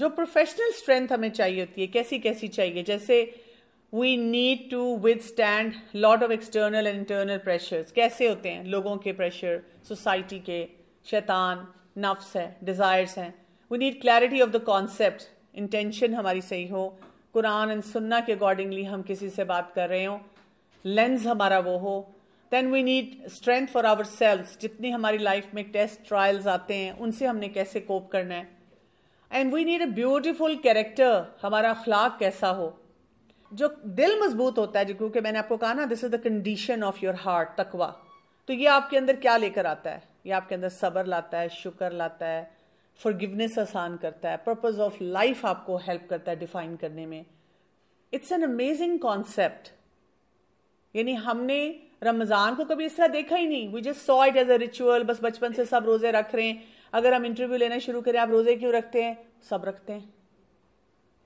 जो professional strength हमें चाहिए होती है कैसी कैसी चाहिए जैसे we need to withstand lot of external and internal pressures कैसे होते हैं लोगों के प्रेशर सोसाइटी के शैतान नफ्स हैं डिज़ायर्स हैं we need clarity of the concept intention हमारी सही हो कुरान एंड सुन्ना के अकॉर्डिंगली हम किसी से बात कर रहे हो लेंस हमारा वो हो then we need strength for ourselves जितनी हमारी लाइफ में टेस्ट ट्रायल्स आते हैं उनसे हमने कैसे कोप करना है and we need a beautiful character हमारा अखलाक कैसा हो जो दिल मजबूत होता है क्योंकि मैंने आपको कहा ना this is the condition of your heart तकवा तो ये आपके अंदर क्या लेकर आता है ये आपके अंदर सब्र लाता है शुक्र लाता है फॉरगिवनेस आसान करता है पर्पज ऑफ लाइफ आपको हेल्प करता है डिफाइन करने में इट्स एन अमेजिंग कॉन्सेप्ट यानी हमने रमज़ान को कभी इस तरह देखा ही नहीं we just saw it as a ritual बस बचपन से सब रोज़े रख रहे हैं अगर हम इंटरव्यू लेना शुरू करें आप रोज़े क्यों रखते हैं सब रखते हैं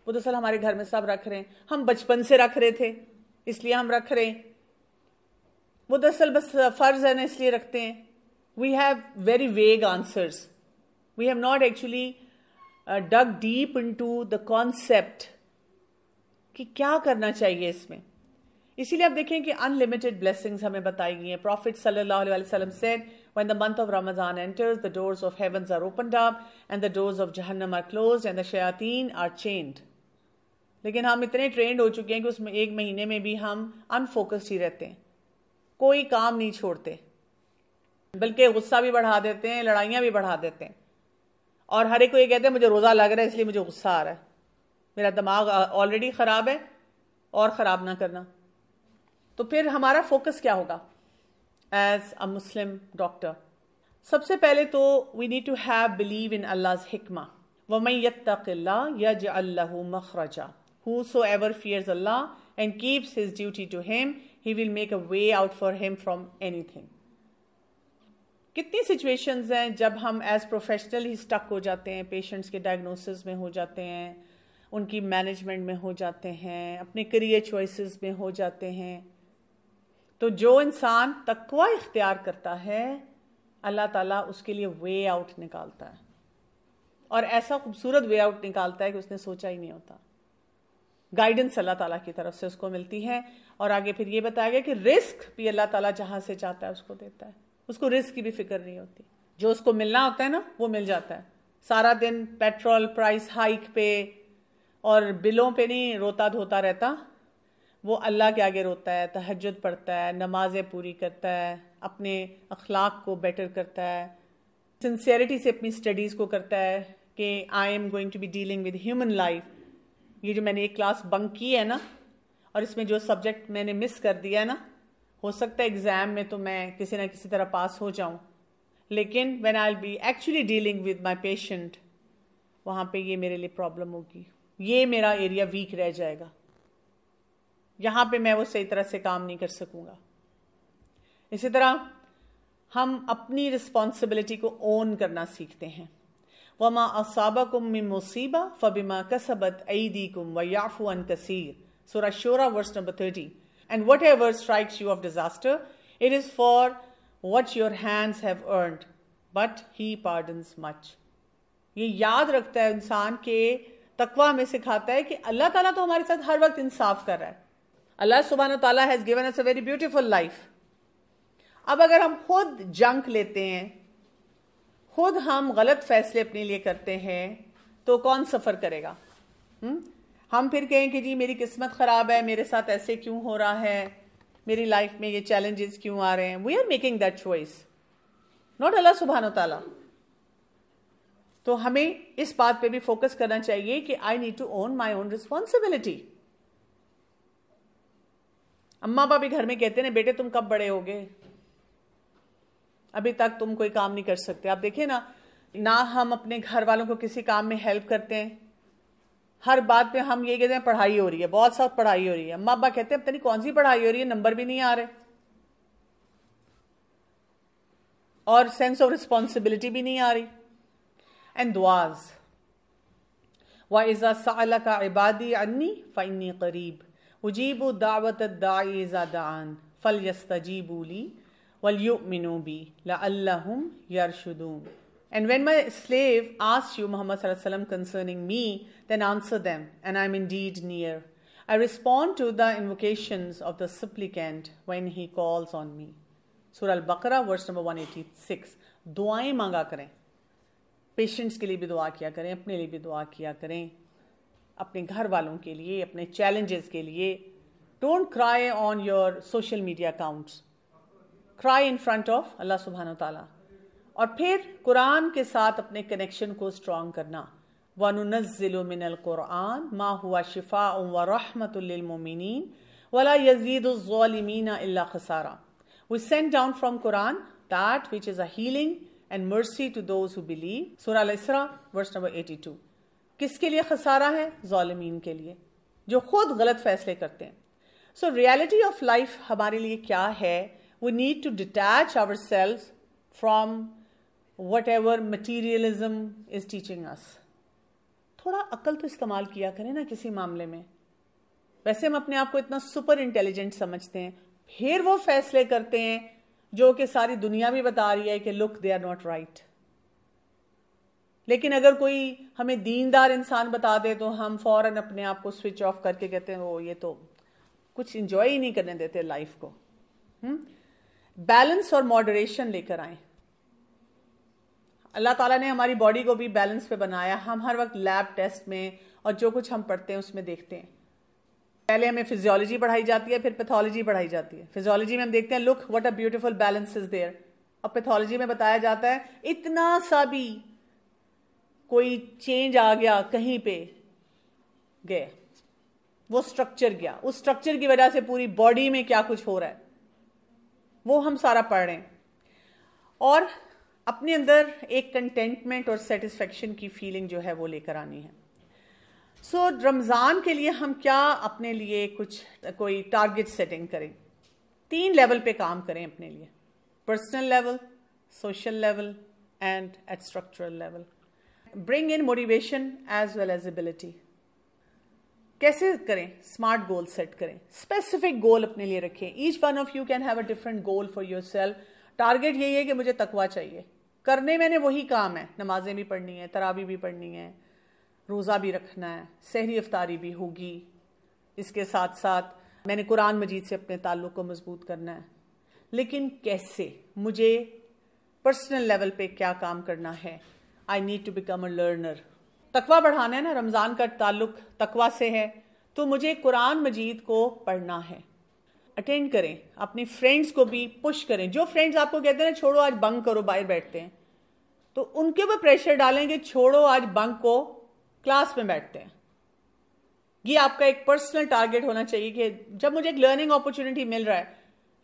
वो तो सर हमारे घर में सब रख रहे हैं हम बचपन से रख रहे थे इसलिए हम रख रहे हैं वो दरअसल तो बस फ़र्ज है ना इसलिए रखते हैं we have very vague answers we have not actually dug deep into the concept कि क्या करना चाहिए इसमें इसीलिए आप देखें कि अनलिमिटेड ब्लेसिंग्स हमें बताई गई हैं प्रॉफिट सल्लल्लाहु अलैहि वसल्लम said When the month of Ramadan enters, the doors of heavens are opened up and the doors of Jahannam are closed and the shayateen are chained. लेकिन हम इतने ट्रेंड हो चुके हैं कि उसमें एक महीने में भी हम अनफोकस्ड ही रहते हैं कोई काम नहीं छोड़ते बल्कि गुस्सा भी बढ़ा देते हैं लड़ाइयाँ भी बढ़ा देते हैं और हर एक को ये कहते हैं मुझे रोज़ा लग रहा है इसलिए मुझे गुस्सा आ रहा है मेरा दिमाग ऑलरेडी ख़राब है और ख़राब ना करना तो फिर हमारा फोकस क्या होगा एज अ मुस्लिम डॉक्टर सबसे पहले तो we need to have believe in अल्लाज हिकमा वमई यत्तकिल्ला यज अल्लाह मखरजा whosoever fears Allah and keeps his duty to him he will make a way out for him from thing कितनी सिचुएशंस हैं जब हम एज प्रोफेशनल ही स्टक हो जाते हैं पेशेंट्स के डायग्नोसिस में हो जाते हैं उनकी मैनेजमेंट में हो जाते हैं अपने करियर चॉइसेस में हो जाते हैं तो जो इंसान तकवा इख्तियार करता है अल्लाह ताला उसके लिए वे आउट निकालता है और ऐसा खूबसूरत वे आउट निकालता है कि उसने सोचा ही नहीं होता गाइडेंस अल्लाह ताला की तरफ से उसको मिलती है और आगे फिर ये बताया गया कि रिस्क भी अल्लाह ताला जहां से चाहता है उसको देता है उसको रिस्क की भी फिक्र नहीं होती जो उसको मिलना होता है ना वो मिल जाता है सारा दिन पेट्रोल प्राइस हाइक पे और बिलों पे नहीं रोता धोता रहता वो अल्लाह के आगे रोता है तहजद पढ़ता है नमाज़ें पूरी करता है अपने अखलाक को बेटर करता है सिंसियरिटी से अपनी स्टडीज़ को करता है कि I am going to be dealing with human life ये जो मैंने एक क्लास बंक की है ना और इसमें जो सब्जेक्ट मैंने मिस कर दिया है ना हो सकता है एग्ज़ाम में तो मैं किसी ना किसी तरह पास हो जाऊं लेकिन when I be actually dealing with my patient वहाँ पे ये मेरे लिए प्रॉब्लम होगी ये मेरा एरिया वीक रह जाएगा यहां पे मैं वो सही तरह से काम नहीं कर सकूंगा इसी तरह हम अपनी रिस्पॉन्सिबिलिटी को ओन करना सीखते हैं वमा असाबा कुम में मुसीबा फ़बिमा कसबत ईदी कुम व याफू अन कसीर सोरा शोरा verse number thirty and whatever strikes you of disaster it is for what your hands have earned but he pardons much ये याद रखता है इंसान के तकवा में सिखाता है कि अल्लाह ताला तो हमारे साथ हर वक्त इंसाफ कर रहा है अल्लाह सुबहान तला has given us a very beautiful life अब अगर हम खुद जंक लेते हैं खुद हम गलत फैसले अपने लिए करते हैं तो कौन सफ़र करेगा हुँ? हम्म? हम फिर कहें कि जी मेरी किस्मत ख़राब है मेरे साथ ऐसे क्यों हो रहा है मेरी लाइफ में ये चैलेंजेस क्यों आ रहे हैं we are making that choice not अल्लाह सुबहान तला तो हमें इस बात पे भी फोकस करना चाहिए कि I need to own my own responsibility अम्मा पापा भी घर में कहते ना बेटे तुम कब बड़े गए अभी तक तुम कोई काम नहीं कर सकते आप देखिए ना ना हम अपने घर वालों को किसी काम में हेल्प करते हैं हर बात पे हम ये कहते हैं पढ़ाई हो रही है बहुत साफ पढ़ाई हो रही है अम्मा अब कहते हैं पता नहीं कौन सी पढ़ाई हो रही है नंबर भी नहीं आ रहे और सेंस ऑफ रिस्पॉन्सिबिलिटी भी नहीं आ रही एंड दुआज वाइजा साला इबादी अन्नी फ़ाइनी करीब उजीबू दावत दाइजादान फल यस्तजीबूली वल यु मिनोबी लाहम यरशुदून and when my slave ask you Muhammad concerning me then answer them and I am indeed near I respond to the invocation of the supplicant when he calls on me सुरल बकरा verse number one eighty six दुआएं मांगा करें patients के लिए भी दुआ किया करें अपने लिए भी दुआ किया करें अपने घर वालों के लिए अपने चैलेंजेस के लिए don't cry on your social media accounts cry in front of Allah सुबहान तला और फिर कुरान के साथ अपने कनेक्शन को स्ट्रॉन्ग करना वन वनुनज़िलमिनकुरान मा हुआ शिफा व रहमतमिन वला यजीदीन अल्ला खसारा we send down from Quran that which is a healing and mercy to those who believe सुरा वर्स नंबर एटी टू किसके लिए खसारा है जालमीन के लिए जो खुद गलत फैसले करते हैं सो रियलिटी ऑफ लाइफ हमारे लिए क्या है we need to detach ourselves from whatever materialism is teaching us थोड़ा अकल तो इस्तेमाल किया करें ना किसी मामले में वैसे हम अपने आप को इतना सुपर इंटेलिजेंट समझते हैं फिर वो फैसले करते हैं जो कि सारी दुनिया भी बता रही है कि look they are not right लेकिन अगर कोई हमें दीनदार इंसान बता दे तो हम फौरन अपने आप को स्विच ऑफ करके कहते हैं वो ये तो कुछ इंजॉय ही नहीं करने देते लाइफ को बैलेंस हम्म? और मॉडरेशन लेकर आए अल्लाह ताला ने हमारी बॉडी को भी बैलेंस पे बनाया हम हर वक्त लैब टेस्ट में और जो कुछ हम पढ़ते हैं उसमें देखते हैं पहले हमें फिजियोलॉजी पढ़ाई जाती है फिर पैथोलॉजी पढ़ाई जाती है फिजियोलॉजी में हम देखते हैं look what a beautiful balance is there अब पैथोलॉजी में बताया जाता है इतना सा भी कोई चेंज आ गया कहीं पे गए वो स्ट्रक्चर गया उस स्ट्रक्चर की वजह से पूरी बॉडी में क्या कुछ हो रहा है वो हम सारा पढ़ रहे हैं और अपने अंदर एक कंटेंटमेंट और सेटिस्फेक्शन की फीलिंग जो है वो लेकर आनी है सो so, रमज़ान के लिए हम क्या अपने लिए कुछ कोई टारगेट सेटिंग करें तीन लेवल पे काम करें अपने लिए personal level social level and at structural level bring in motivation as well as ability कैसे करें स्मार्ट गोल सेट करें स्पेसिफिक गोल अपने लिए रखें each one of you can have a different goal for yourself target यही है कि मुझे तकवा चाहिए करने मैंने वही काम है नमाजें भी पढ़नी है तरावी भी पढ़नी है रोज़ा भी रखना है सहरी अफ्तारी भी होगी इसके साथ साथ मैंने कुरान मजीद से अपने ताल्लुक को मजबूत करना है लेकिन कैसे मुझे पर्सनल लेवल पे क्या काम करना है I need to become a learner तकवा बढ़ाना है ना रमज़ान का ताल्लुक तकवा से है तो मुझे कुरान मजीद को पढ़ना है अटेंड करें अपने फ्रेंड्स को भी पुश करें जो फ्रेंड्स आपको कहते हैं ना छोड़ो आज बंक करो बाहर बैठते हैं तो उनके ऊपर प्रेशर डालेंगे छोड़ो आज बंक को क्लास में बैठते हैं ये आपका एक पर्सनल टारगेट होना चाहिए कि जब मुझे एक लर्निंग अपॉर्चुनिटी मिल रहा है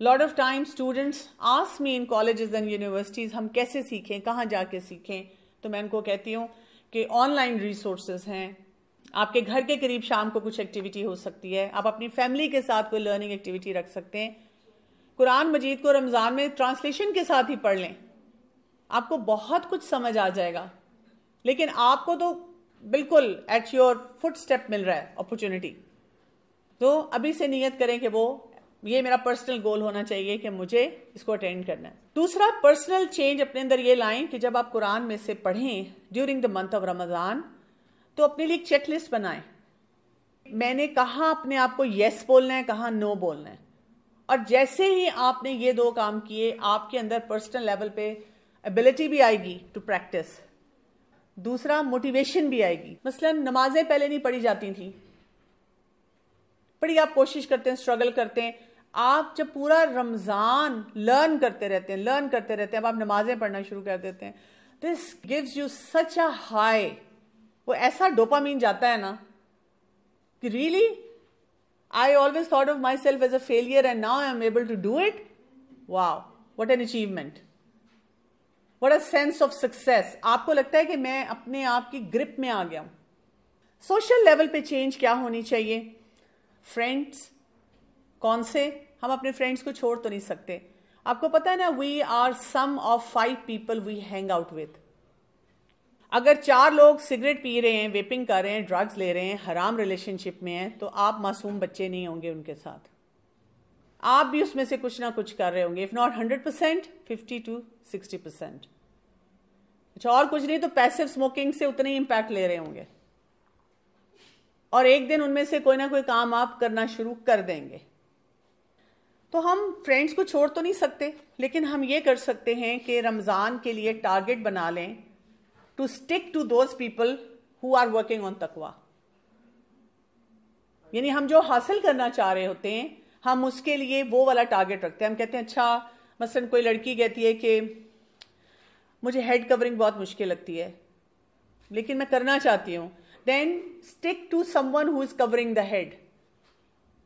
lot of time students ask me in colleges and universities हम कैसे सीखें कहाँ जाके सीखें तो मैं उनको कहती हूँ कि ऑनलाइन रिसोर्सेज हैं आपके घर के करीब शाम को कुछ एक्टिविटी हो सकती है आप अपनी फैमिली के साथ कोई लर्निंग एक्टिविटी रख सकते हैं कुरान मजीद को रमज़ान में ट्रांसलेशन के साथ ही पढ़ लें आपको बहुत कुछ समझ आ जाएगा लेकिन आपको तो बिल्कुल एट योर फुट स्टेप मिल रहा है अपॉर्चुनिटी तो अभी से नियत करें कि वो ये मेरा पर्सनल गोल होना चाहिए कि मुझे इसको अटेंड करना है दूसरा पर्सनल चेंज अपने अंदर ये लाएं कि जब आप कुरान में से पढ़ें during the month of Ramzan तो अपने लिए एक चेक लिस्ट बनाएं मैंने कहा अपने आप को येस बोलना है कहा नो बोलना है और जैसे ही आपने ये दो काम किए आपके अंदर पर्सनल लेवल पे एबिलिटी भी आएगी टू प्रैक्टिस दूसरा मोटिवेशन भी आएगी मसलन नमाजें पहले नहीं पढ़ी जाती थी पढ़ी आप कोशिश करते हैं स्ट्रगल करते हैं आप जब पूरा रमज़ान लर्न करते रहते हैं लर्न करते रहते हैं अब आप नमाजें पढ़ना शुरू कर देते हैं this gives you such a high वो ऐसा डोपामीन जाता है ना कि really I always thought of myself as a failure and now I am able to do it wow what an achievement what a sense of success आपको लगता है कि मैं अपने आप की ग्रिप में आ गया हूं सोशल लेवल पे चेंज क्या होनी चाहिए फ्रेंड्स कौन से हम अपने फ्रेंड्स को छोड़ तो नहीं सकते आपको पता है ना we are sum of five people we hang out with अगर चार लोग सिगरेट पी रहे हैं वेपिंग कर रहे हैं ड्रग्स ले रहे हैं हराम रिलेशनशिप में हैं तो आप मासूम बच्चे नहीं होंगे उनके साथ आप भी उसमें से कुछ ना कुछ कर रहे होंगे if not hundred percent fifty to sixty percent अच्छा और कुछ नहीं तो पैसिव स्मोकिंग से उतने ही ले रहे होंगे और एक दिन उनमें से कोई ना कोई काम आप करना शुरू कर देंगे तो हम फ्रेंड्स को छोड़ तो नहीं सकते लेकिन हम ये कर सकते हैं कि रमज़ान के लिए टारगेट बना लें to stick to those people who are working on तकवा यानी हम जो हासिल करना चाह रहे होते हैं हम उसके लिए वो वाला टारगेट रखते हैं हम कहते हैं अच्छा मसलन कोई लड़की कहती है कि मुझे हेड कवरिंग बहुत मुश्किल लगती है लेकिन मैं करना चाहती हूं then stick to someone who is covering the head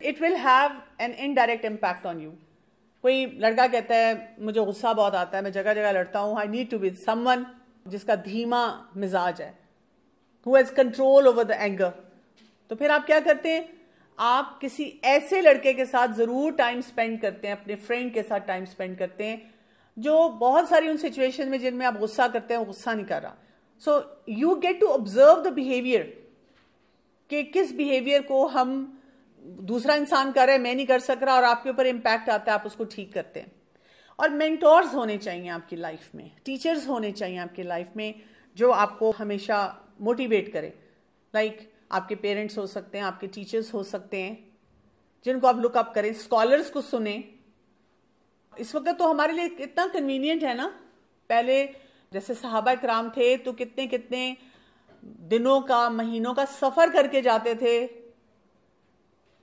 it will have an indirect impact on you कोई लड़का कहता है मुझे गुस्सा बहुत आता है मैं जगह जगह लड़ता हूँ I need to be someone जिसका धीमा मिजाज है who has control over the anger तो फिर आप क्या करते हैं आप किसी ऐसे लड़के के साथ ज़रूर टाइम स्पेंड करते हैं अपने फ्रेंड के साथ टाइम स्पेंड करते हैं जो बहुत सारी उन सिचुएशन में जिनमें आप गुस्सा करते हैं वो गुस्सा नहीं कर रहा so you get to observe the behaviour कि किस बिहेवियर को हम दूसरा इंसान कर रहा है मैं नहीं कर सक रहा और आपके ऊपर इम्पैक्ट आता है आप उसको ठीक करते हैं और मेंटोर्स होने चाहिए आपकी लाइफ में टीचर्स होने चाहिए आपकी लाइफ में जो आपको हमेशा मोटिवेट करें लाइक like, आपके पेरेंट्स हो सकते हैं आपके टीचर्स हो सकते हैं जिनको आप लुकअप करें स्कॉलर्स को सुने इस वक्त तो हमारे लिए इतना कन्वीनियंट है ना पहले जैसे साहबा कराम थे तो कितने कितने दिनों का महीनों का सफ़र करके जाते थे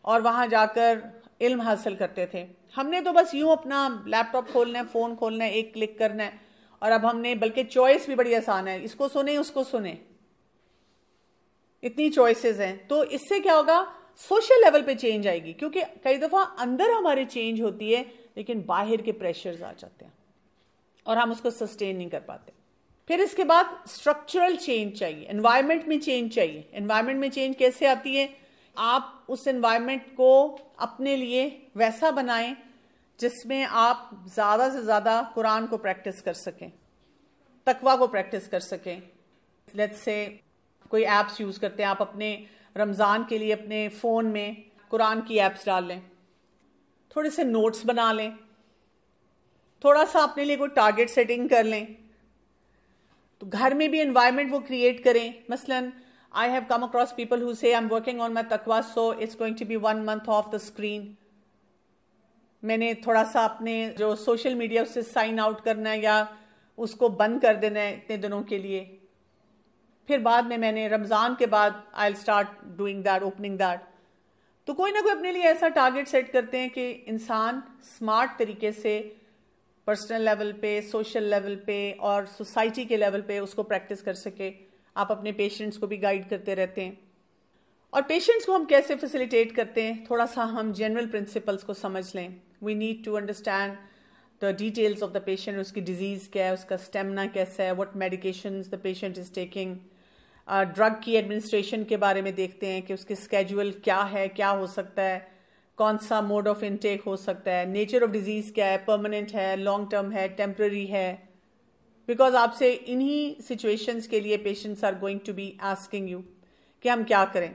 और वहाँ जाकर इल्म हासिल करते थे हमने तो बस यूं अपना लैपटॉप खोलना है फ़ोन खोलना है एक क्लिक करना है और अब हमने बल्कि चॉइस भी बड़ी आसान है इसको सुने उसको सुने इतनी चॉइसेस हैं तो इससे क्या होगा सोशल लेवल पे चेंज आएगी क्योंकि कई दफ़ा अंदर हमारी चेंज होती है लेकिन बाहर के प्रेशर्स आ जाते हैं और हम उसको सस्टेन नहीं कर पाते फिर इसके बाद स्ट्रक्चरल चेंज चाहिए एनवायरमेंट में चेंज चाहिए एनवायरमेंट में चेंज कैसे आती है आप उस एनवायरनमेंट को अपने लिए वैसा बनाएं जिसमें आप ज़्यादा से ज़्यादा कुरान को प्रैक्टिस कर सकें तकवा को प्रैक्टिस कर सकें लेट्स से कोई ऐप्स यूज़ करते हैं आप अपने रमज़ान के लिए अपने फ़ोन में कुरान की ऐप्स डाल लें थोड़े से नोट्स बना लें थोड़ा सा अपने लिए कोई टारगेट सेटिंग कर लें तो घर में भी इन्वायरमेंट वो क्रिएट करें मसलन I have come across people who say, I'm working on my taqwa, so it's going to be one month off the screen. मैंने थोड़ा सा अपने जो सोशल मीडिया उससे साइन आउट करना है या उसको बंद कर देना है इतने दिनों के लिए फिर बाद में मैंने रमज़ान के बाद I'll start doing that opening that तो कोई ना कोई अपने लिए ऐसा टारगेट सेट करते हैं कि इंसान स्मार्ट तरीके से पर्सनल लेवल पे सोशल लेवल पे और सोसाइटी के लेवल पे उसको प्रैक्टिस कर सके आप अपने पेशेंट्स को भी गाइड करते रहते हैं और पेशेंट्स को हम कैसे फैसिलिटेट करते हैं थोड़ा सा हम जनरल प्रिंसिपल्स को समझ लें we need to understand the details of the patient उसकी डिजीज़ क्या है उसका स्टेमिना कैसा है what medication the patient is taking drug की एडमिनिस्ट्रेशन के बारे में देखते हैं कि उसके स्केड्यूल क्या है क्या हो सकता है कौन सा मोड ऑफ इनटेक हो सकता है नेचर ऑफ डिजीज़ क्या है परमानेंट है लॉन्ग टर्म है टेम्प्रेरी है बिकॉज आपसे इन्हीं सिचुएशंस के लिए patients are going to be asking you कि हम क्या करें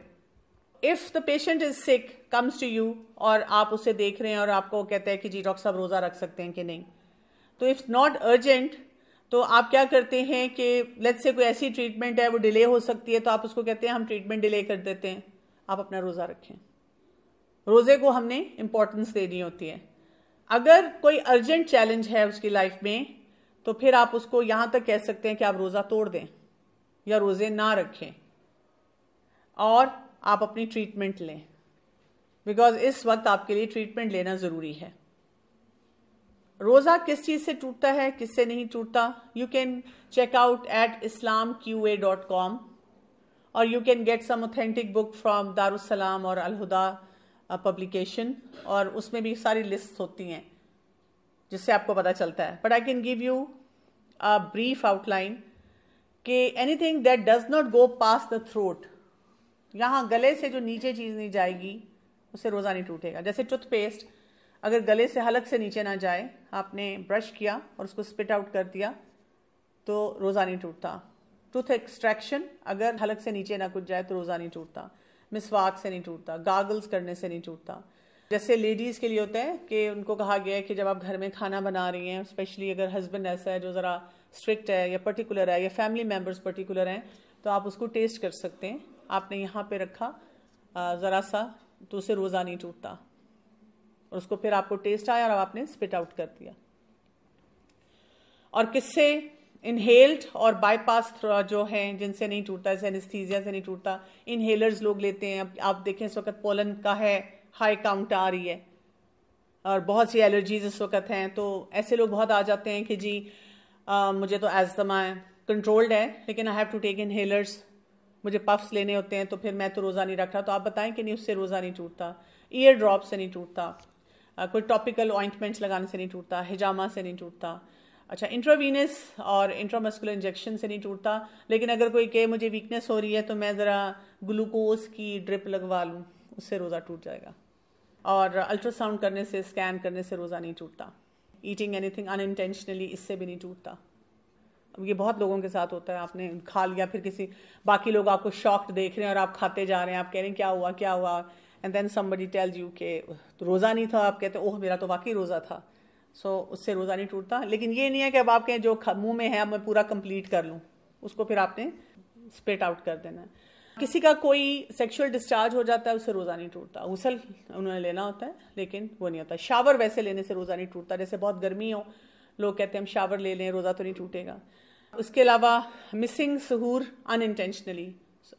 if the patient is sick comes to you और आप उसे देख रहे हैं और आपको कहते हैं कि जी डॉक्टर साहब रोज़ा रख सकते हैं कि नहीं तो इफ नॉट अर्जेंट तो आप क्या करते हैं कि लेट्स से कोई ऐसी ट्रीटमेंट है वो डिले हो सकती है तो आप उसको कहते हैं हम ट्रीटमेंट डिले कर देते हैं आप अपना रोज़ा रखें रोज़े को हमने इम्पोर्टेंस देनी होती है अगर कोई अर्जेंट चैलेंज है उसकी लाइफ में तो फिर आप उसको यहां तक कह सकते हैं कि आप रोज़ा तोड़ दें या रोज़े ना रखें और आप अपनी ट्रीटमेंट लें बिकॉज इस वक्त आपके लिए ट्रीटमेंट लेना ज़रूरी है रोज़ा किस चीज़ से टूटता है किससे नहीं टूटता you can check out at Islam Q A dot com और you can get some authentic book from Darussalam और अलहुदा पब्लिकेशन और उसमें भी सारी लिस्ट होती हैं जिससे आपको पता चलता है but I can give you a brief outline कि anything that does not go past the throat यहाँ गले से जो नीचे चीज़ नहीं जाएगी उससे रोज़ा नहीं टूटेगा जैसे टूथपेस्ट अगर गले से हलक से नीचे ना जाए आपने ब्रश किया और उसको स्पिट आउट कर दिया तो रोज़ा नहीं टूटता टूथ एक्सट्रैक्शन अगर हलक से नीचे ना कुछ जाए तो रोज़ा नहीं टूटता मिसवाक से नहीं टूटता गागल्स करने से नहीं टूटता जैसे लेडीज़ के लिए होता है कि उनको कहा गया है कि जब आप घर में खाना बना रही हैं स्पेशली अगर हस्बैंड ऐसा है जो ज़रा स्ट्रिक्ट है या पर्टिकुलर है या फैमिली मेम्बर्स पर्टिकुलर हैं तो आप उसको टेस्ट कर सकते हैं आपने यहाँ पे रखा ज़रा सा तो उसे रोज़ा नहीं टूटता और उसको फिर आपको टेस्ट आया और आपने स्पिट आउट कर दिया और किससे इनहेल्ड और बाईपास जो है जिनसे नहीं टूटता जैसे से नहीं टूटता इनहेलर्स लोग लेते हैं आप देखें इस वक्त पोलन का है हाई काउंट आ रही है और बहुत सी एलर्जीज इस वक्त हैं तो ऐसे लोग बहुत आ जाते हैं कि जी आ, मुझे तो एजमा है कंट्रोल्ड है लेकिन I have to take inhalers मुझे पफ्स लेने होते हैं तो फिर मैं तो रोज़ा नहीं रख रहा तो आप बताएं कि नहीं उससे रोज़ा नहीं टूटता ईयर ड्रॉप से नहीं टूटता कोई टॉपिकल ऑइंटमेंट्स लगाने से नहीं टूटता हिजामा से नहीं टूटता अच्छा इंट्रोवीनस और इंट्रामस्कुलर इंजेक्शन से नहीं टूटता लेकिन अगर कोई कहे मुझे वीकनेस हो रही है तो मैं ज़रा ग्लूकोज की ड्रिप लगवा लूँ उससे रोज़ा टूट जाएगा और अल्ट्रासाउंड करने से स्कैन करने से रोज़ा नहीं टूटता ईटिंग एनीथिंग अनइंटेंशनली इससे भी नहीं टूटता अब ये बहुत लोगों के साथ होता है आपने खा लिया फिर किसी बाकी लोग आपको शॉक्ड देख रहे हैं और आप खाते जा रहे हैं आप कह रहे हैं क्या हुआ क्या हुआ and then somebody tells you के रोज़ा नहीं था आप कहते ओह मेरा तो वाकई रोज़ा था सो so, उससे रोज़ा नहीं टूटता लेकिन ये नहीं है कि अब आपके जो मुंह में है अब मैं पूरा कंप्लीट कर लूँ उसको फिर आपने स्पेट आउट कर देना है हाँ। किसी का कोई सेक्सुअल डिस्चार्ज हो जाता है उसे रोजा नहीं टूटता गुसल उन्होंने लेना होता है लेकिन वो नहीं होता शावर वैसे लेने से रोजा नहीं टूटता जैसे बहुत गर्मी हो लोग कहते हैं हम शावर ले लें रोजा तो नहीं टूटेगा उसके अलावा मिसिंग सहूर अनइंटेंशनली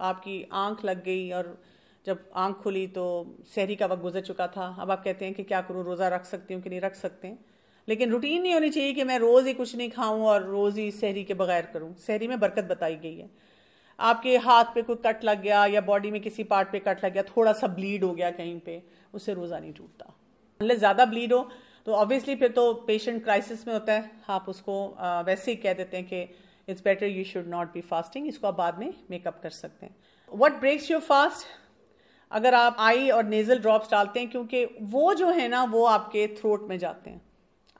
आपकी आंख लग गई और जब आंख खुली तो शहरी का वक्त गुजर चुका था अब आप कहते हैं कि क्या करूँ रोज़ा रख सकती हूँ कि नहीं रख सकते हैं लेकिन रूटीन नहीं होनी चाहिए कि मैं रोज़ ही कुछ नहीं खाऊं और रोज़ ही शहरी के बगैर करूं शहरी में बरकत बताई गई है आपके हाथ पे कोई कट लग गया या बॉडी में किसी पार्ट पे कट लग गया थोड़ा सा ब्लीड हो गया कहीं पे उसे रोज़ा नहीं टूटता मतलब ज़्यादा ब्लीड हो तो ऑब्वियसली फिर तो पेशेंट क्राइसिस में होता है आप उसको वैसे ही कह देते हैं कि it's better you should not be fasting इसको आप बाद में मेकअप कर सकते हैं वट ब्रेक्स योर फास्ट अगर आप आई और नेजल ड्रॉप्स डालते हैं क्योंकि वो जो है ना वो आपके थ्रोट में जाते हैं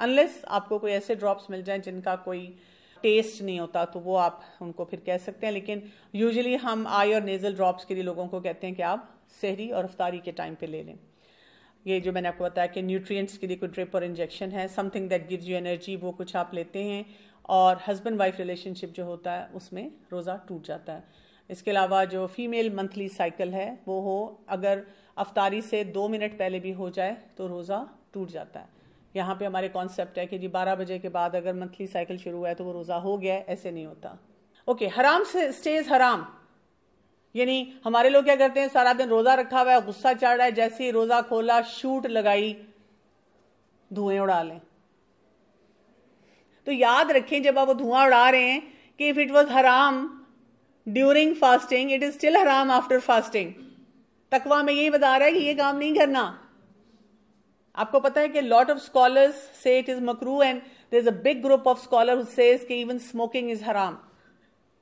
अनलेस आपको कोई ऐसे ड्रॉप्स मिल जाए जिनका कोई टेस्ट नहीं होता तो वो आप उनको फिर कह सकते हैं लेकिन यूजुअली हम आई और नेज़ल ड्रॉप्स के लिए लोगों को कहते हैं कि आप शहरी और रफ्तारी के टाइम पे ले लें ये जो मैंने आपको बताया कि न्यूट्रिएंट्स के लिए कोई ड्रिप और इंजेक्शन है something that gives you energy वो कुछ आप लेते हैं और हस्बैंड वाइफ रिलेशनशिप जो होता है उसमें रोज़ा टूट जाता है इसके अलावा जो फीमेल मंथली साइकिल है वो हो अगर अफ्तारी से दो मिनट पहले भी हो जाए तो रोज़ा टूट जाता है यहाँ पे हमारे कॉन्सेप्ट है कि जी बारह बजे के बाद अगर मंथली साइकिल शुरू हुआ है तो वो रोज़ा हो गया ऐसे नहीं होता ओके हराम से स्टेज हराम यानी हमारे लोग क्या करते हैं सारा दिन रोज़ा रखा हुआ है गुस्सा चढ़ रहा है जैसे ही रोज़ा खोला शूट लगाई धुएं उड़ा लें तो याद रखें जब आप वो धुआं उड़ा रहे हैं कि इफ़ इट वॉज हराम during fasting it is still हराम आफ्टर फास्टिंग तकवा में यही बता रहा है कि ये काम नहीं करना आपको पता है कि लॉट ऑफ स्कॉलर्स से इट इज मकरू and there is a big group of scholar says कि इवन स्मोकिंग इज हराम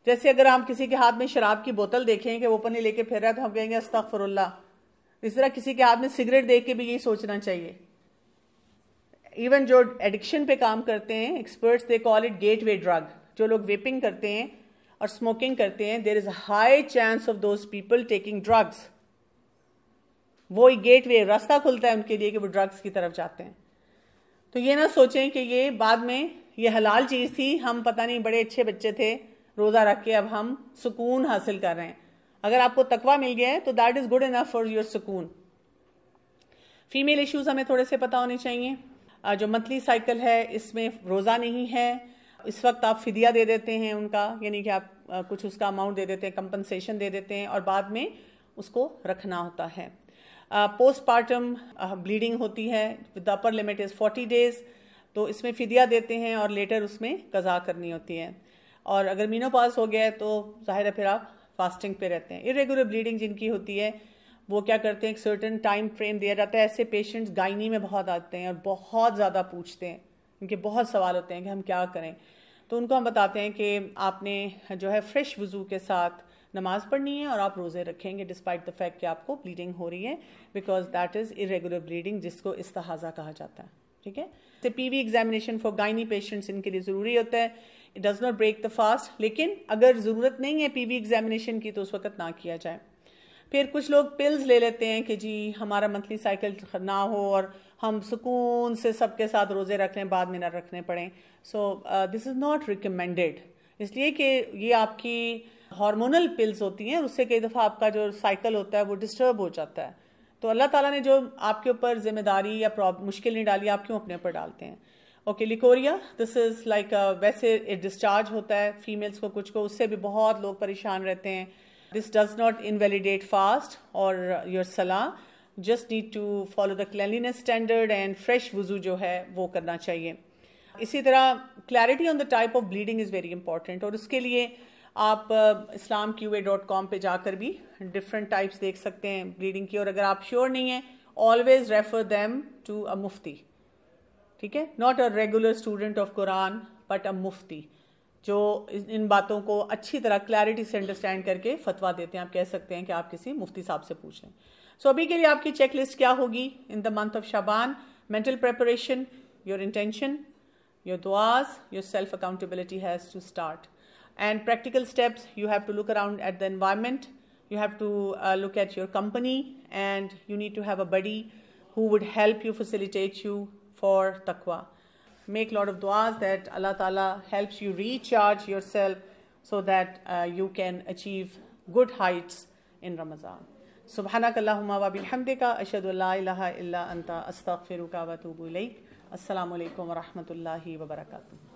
जैसे अगर हम किसी के हाथ में शराब की बोतल देखें कि वो पनी लेके फिर रहा है तो हम कहेंगे अस्तफरुल्ला इस तरह किसी के हाथ में सिगरेट देख के भी यही सोचना चाहिए इवन जो एडिक्शन पे काम करते हैं experts they call it gateway drug जो लोग वेपिंग करते हैं और स्मोकिंग करते हैं there is high chance of those people taking drugs वो गेट वे रास्ता खुलता है उनके लिए कि वो ड्रग्स की तरफ जाते हैं तो ये ना सोचें कि ये बाद में ये हलाल चीज़ थी हम पता नहीं बड़े अच्छे बच्चे थे रोज़ा रख के अब हम सुकून हासिल कर रहे हैं अगर आपको तकवा मिल गया है तो that is good enough for your सुकून फीमेल इश्यूज़ हमें थोड़े से पता होने चाहिए जो मंथली साइकिल है इसमें रोज़ा नहीं है इस वक्त आप फिदिया दे देते हैं उनका यानी कि आप कुछ उसका अमाउंट दे देते हैं कंपनसेशन दे देते हैं और बाद में उसको रखना होता है पोस्टपार्टम ब्लीडिंग होती है with upper limit is forty days तो इसमें फिदिया देते हैं और लेटर उसमें कज़ा करनी होती है और अगर मीनो पास हो गया है तो जाहिर है फिर आप फास्टिंग पे रहते हैं इरेगुलर ब्लीडिंग जिनकी होती है वो क्या करते हैं एक सर्टन टाइम फ्रेम दिया जाता है ऐसे पेशेंट्स गाइनी में बहुत आते हैं और बहुत ज़्यादा पूछते हैं उनके बहुत सवाल होते हैं कि हम क्या करें तो उनको हम बताते हैं कि आपने जो है फ्रेश वज़ू के साथ नमाज पढ़नी है और आप रोज़े रखेंगे डिस्पाइट द फैक्ट कि आपको ब्लीडिंग हो रही है because that is irregular bleeding जिसको इस्तहाजा कहा जाता है ठीक है तो PV examination for gynae patients इनके लिए ज़रूरी होता है it does not break the fast लेकिन अगर ज़रूरत नहीं है पीवी एग्जामिनेशन की तो उस वक्त ना किया जाए फिर कुछ लोग पिल्स ले लेते हैं कि जी हमारा मंथली साइकिल ना हो और हम सुकून से सबके साथ रोज़े रख लें बाद में ना रखने पड़े so this is not recommended इसलिए कि ये आपकी हार्मोनल पिल्स होती हैं उससे कई दफ़ा आपका जो साइकिल होता है वो डिस्टर्ब हो जाता है तो अल्लाह ताला ने जो आपके ऊपर जिम्मेदारी या मुश्किल नहीं डाली आप क्यों अपने ऊपर डालते हैं okay leucorrhoea this is like वैसे डिस्चार्ज होता है फीमेल्स को कुछ को उससे भी बहुत लोग परेशान रहते हैं this does not invalidate fast और योर सलाह just need to follow the cleanliness standard and fresh वजू जो है वो करना चाहिए इसी तरह clarity on the type of bleeding is very important और उसके लिए आप Islam Q A dot com पर जाकर भी डिफरेंट टाइप्स देख सकते हैं ब्लीडिंग की और अगर आप श्योर नहीं हैं always refer them to a मुफ्ती ठीक है not a regular student of Quran but a मुफ्ती जो इन बातों को अच्छी तरह क्लैरिटी से अंडरस्टैंड करके फतवा देते हैं आप कह सकते हैं कि आप किसी मुफ्ती साहब से पूछ लें सो so, अभी के लिए आपकी चेक लिस्ट क्या होगी इन द मंथ ऑफ शाबान mental preparation your intention your दुआज your self accountability has to start And practical steps, you have to look around at the environment, you have to uh, look at your company, and you need to have a buddy who would help you facilitate you for taqwa. Make a lot of du'as that Allah Ta'ala helps you recharge yourself so that uh, you can achieve good heights in Ramadan. سبحانك اللهم وبحمدك أشهد أن illa Anta astaghfiruka wa أستغفرك وأتوب إليك السلام عليكم rahmatullahi الله